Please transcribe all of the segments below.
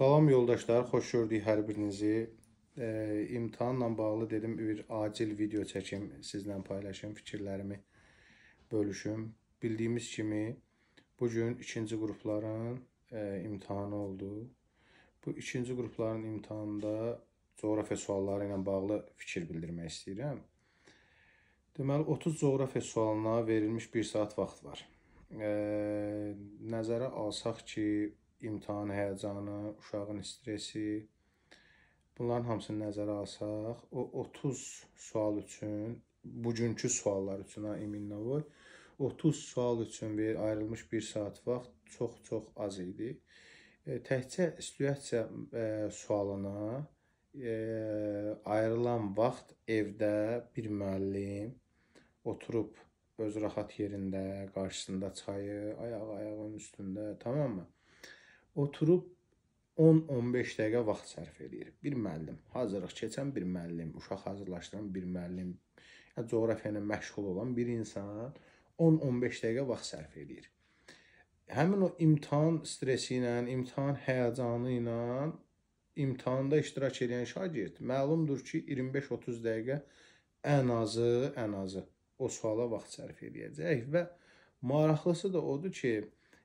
Salam yoldaşlar, xoş gördük hər birinizi. E, imtahanla bağlı dedim bir acil video çəkim, sizlə paylaşım, fikirlərimi bölüşüm. Bildiyimiz kimi bu gün ikinci qrupların e, imtahanı oldu. Bu ikinci qrupların imtahanında coğrafiya sualları ilə bağlı fikir bildirmək istəyirəm. Deməli 30 coğrafiya sualına verilmiş 1 saat vaxt var. E, nəzərə alsaq ki, imtahan həyəcanı, uşağın stresi, bunların hamısını nəzərə alsaq, o 30 sual üçün, bugünkü suallar üçün ha Eminnovoy 30 sual üçün ver ayrılmış 1 saat vaxt çox-çox az idi. E, təkcə situasiya e, sualına e, ayrılan vaxt evdə bir müəllim oturub öz rahat yerində, qarşısında çayı, ayağı ayağının üstündə, tamam mı? oturub 10-15 dəqiqə vaxt sərf eləyir. Bir müəllim, hazırlıq keçən bir müəllim, uşaq hazırlaşdıran bir müəllim, ya coğrafiya ilə məşğul olan bir insan 10-15 dəqiqə vaxt sərf eləyir. Həmin o imtahan stresi ilə, imtahan həyəcanı ilə imtahanda iştirak edən şagird məlumdur ki, 25-30 dəqiqə ən azı, ən azı o suala vaxt sərf eləyəcək və maraqlısı da odur ki,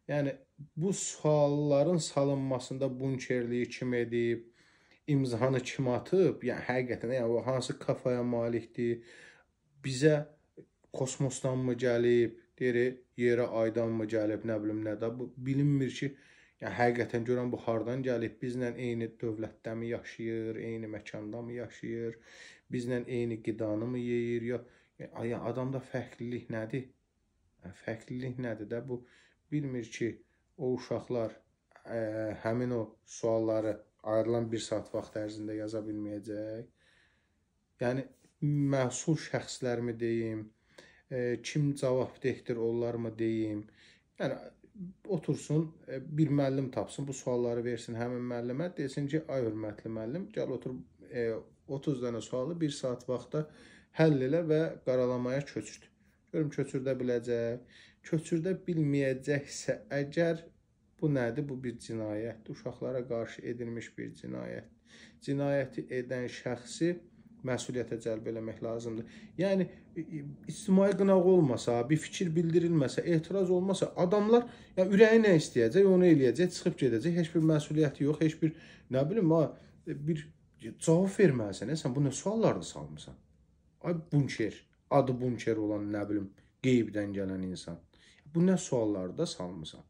Yəni bu sualların salınmasında bunkerliyi kim edib, imzahanı kim atıb, yəni həqiqətən yəni hansı kafaya malikdir? Bizə kosmosdan mı gəlib, deyir, yerə aydan mı gəlib, nə bilim nə də bu bilinmir ki, yəni həqiqətən görən bu hardan gəlib, bizlə eyni dövlətdəmi yaşayır, eyni məkandamı yaşayır, bizlə eyni qidanı mı yeyir, ya yəni, adamda fərqlilik nədir? Yəni, fərqlilik nədir də bu bilmir ki, o uşaqlar ə, e, həmin o sualları ayrılan 1 saat vaxt ərzində yaza bilməyəcək. Yəni məsul şəxslərmi deyim, ə, e, kim cavabdehdir onlarmı deyim. Yəni otursun, e, bir müəllim tapsın, bu sualları versin həmin müəllimə, desin ki, ay hörmətli müəllim, gəl otur ə, 30 dənə sualı 1 saat vaxtda həll elə və qaralamaya köçürt. Görüm köçürdə biləcək köçürdə bilməyəcəksə, əgər bu nədir? Bu bir cinayətdir. Uşaqlara qarşı edilmiş bir cinayət. Cinayəti edən şəxsi məsuliyyətə cəlb eləmək lazımdır. Yəni ictimai qınaq olmasa, bir fikir bildirilməsə, etiraz olmasa, adamlar yəni ürəyi nə istəyəcək, onu eləyəcək, çıxıb gedəcək. Heç bir məsuliyyəti yox, heç bir nə bilim, ha bir cavab verməlisən. Sən bu nə suallardır salmısan? Ay bunker, adı bunker olan nə bilim, qeybdən gələn insan. Bu nə sualları da salmısan.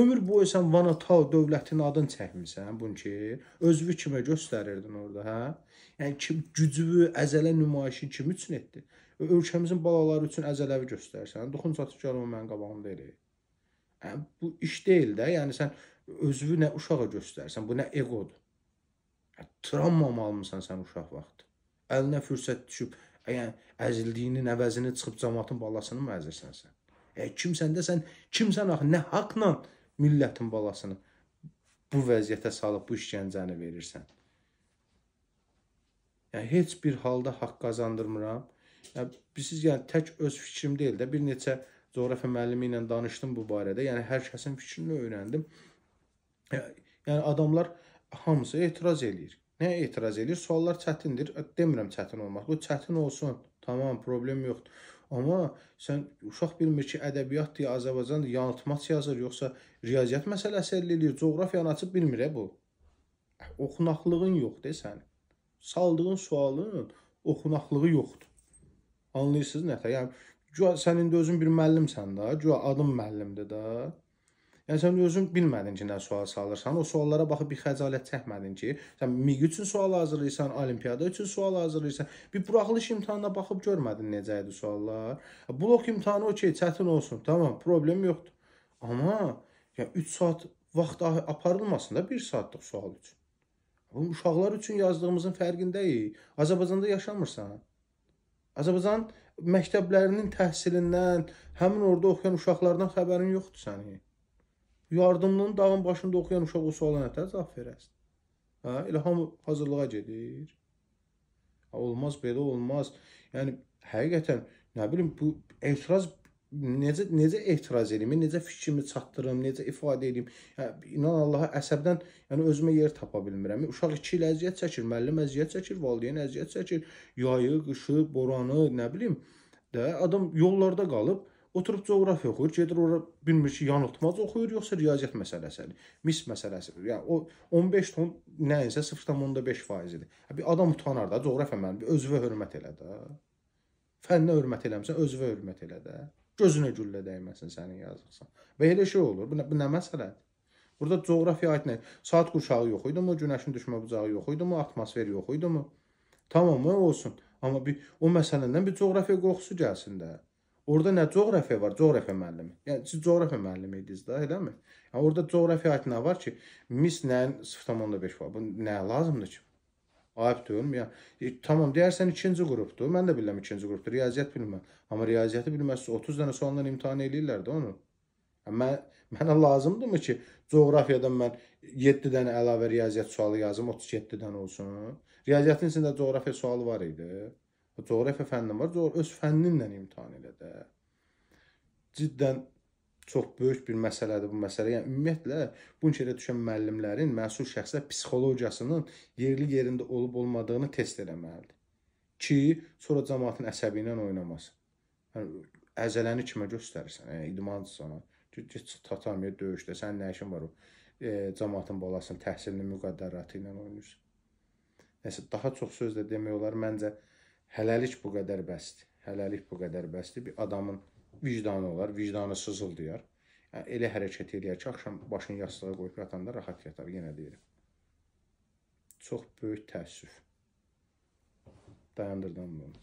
Ömür boyu sən Vanatao dövlətinin adını çəkmisən bunki, özünü kimə göstərirdin orada, hə? Yəni kim gücünü, əzələ nümayişi kim üçün etdi? Ölkəmizin balaları üçün əzələvi göstərsən, doxun çatışar o mənim qabağımda elə. Yəni hə, bu iş deyil də, yəni sən özünü nə uşağa göstərsən, bu nə egodur. Yəni, hə, travma almısan sən uşaq vaxtı. Əlinə fürsət düşüb, yəni əzildiyinin əvəzini çıxıb cəmaatın ballasını mı əzirsən sən? E, kimsən də sən, kimsən axı, nə haqla millətin balasını bu vəziyyətə salıb bu işgəncəni verirsən? Yəni, heç bir halda haqq qazandırmıram. Yəni, siz yəni, tək öz fikrim deyil də, bir neçə coğrafiya müəllimi ilə danışdım bu barədə. Yəni, hər kəsin fikrini öyrəndim. Yəni, adamlar hamısı etiraz eləyir. Nəyə etiraz eləyir? Suallar çətindir. Demirəm çətin olmaq. Bu çətin olsun. Tamam, problem yoxdur. Amma sən uşaq bilmir ki, ədəbiyyatdır, Azərbaycandır, yanıltmaç yazır, yoxsa riyaziyyat məsələsi əllə eləyir, coğrafiyanı açıb bilmir e, bu. Oxunaqlığın yoxdur sənin. Saldığın sualın oxunaqlığı yoxdur. Anlayırsınız nə tə? Yəni, güya sən indi özün bir müəllimsən də, güya adın müəllimdir də. Yəni sən özün bilmədin ki, nə sual salırsan, o suallara baxıb bir xəcalət çəkmədin ki, sən MİQ üçün sual hazırlayırsan, olimpiada üçün sual hazırlayırsan. Bir buraxılış imtahanına baxıb görmədin necə idi suallar. Blok imtahanı okey, çətin olsun, tamam, problem yoxdur. Amma ya 3 saat vaxt aparılmasın da 1 saatlıq sual üçün. Bu uşaqlar üçün yazdığımızın fərqindəyik. Azərbaycanda yaşamırsan. Azərbaycan məktəblərinin təhsilindən, həmin orada oxuyan uşaqlardan xəbərin yoxdur sənin. Yardımlının dağın başında oxuyan uşaq o suala nətər cavab verəsin? Hə, elə hamı hazırlığa gedir. Ha, olmaz, belə olmaz. Yəni həqiqətən nə bilim bu etiraz necə necə etiraz edim, necə fikrimi çatdırım, necə ifadə edim. Yəni inan Allaha əsəbdən yəni özümə yer tapa bilmirəm. Uşaq 2 il əziyyət çəkir, müəllim əziyyət çəkir, valideyn əziyyət çəkir. Yayı, qışı, boranı, nə bilim də adam yollarda qalıb Oturub coğrafiya oxuyur, gedir ora bilmir ki, yanıltmac oxuyur yoxsa riyaziyyat məsələsidir, yəni mis məsələsidir. Ya o 15 ton nəyinsə 0.5% idi. Bir adam utanar da coğrafiya müəllimi, özünə hörmət elə də. Fənnə hörmət eləmsən, özünə hörmət elə də. Gözünə güllə dəyməsin sənin yazıqsan. Və elə şey olur. Bu nə, bu nə məsələdir? Burada coğrafiyaya aid nə? Saat quşağı yox idi mi? Günəşin düşmə bucağı yox idi mi? Atmosfer yox idi mi? Tamam mı? Olsun. Amma bir o məsələdən bir coğrafiya qorxusu gəlsin də. Orda nə coğrafiya var? Coğrafiya müəllimi. Yəni siz coğrafiya müəllimi idiniz də, eləmi? Yəni orada coğrafiya aid nə var ki, mis nəyin 0.5 var? Bu nə lazımdır ki? Ayıb deyilmi? Yəni e, tamam deyirsən ikinci qrupdur. Mən də bilirəm ikinci qrupdur. Riyaziyyat bilmirəm. Amma riyaziyyatı bilməzsə 30 dənə sualdan imtahan eləyirlər də onu. Yəni mən mənə lazımdırmı ki, coğrafiyadan mən 7 dənə əlavə riyaziyyat sualı yazım, 37 dənə olsun? Riyaziyyatın içində coğrafiya sualı var idi. Coğrafiya fənnim var. Coğrafiya öz fənninlə imtahan elə də. Ciddən çox böyük bir məsələdir bu məsələ. Yəni ümumiyyətlə bu işə düşən müəllimlərin məsul şəxslər psixologiyasının yerli yerində olub-olmadığını test eləməlidir ki, sonra cəmaatın əsəbi ilə oynamasın. Yəni əzələni kimə göstərirsən? Yəni hə, idmançısan, get tatamiyə döyüşdə sənin nə işin var o? E, cəmaatın balasının təhsilinin müqəddəratı ilə oynayırsan. Nəsə daha çox sözlə demək olar məncə Hələlik bu qədər bəsdir. Hələlik bu qədər bəsdir. Bir adamın vicdanı olar, vicdanı sızıldayar. Yəni, elə hərəkət eləyər ki, axşam başını yastığa qoyub yatanda rahat yatar, yenə deyirəm. Çox böyük təəssüf. Dayandırdım bunu.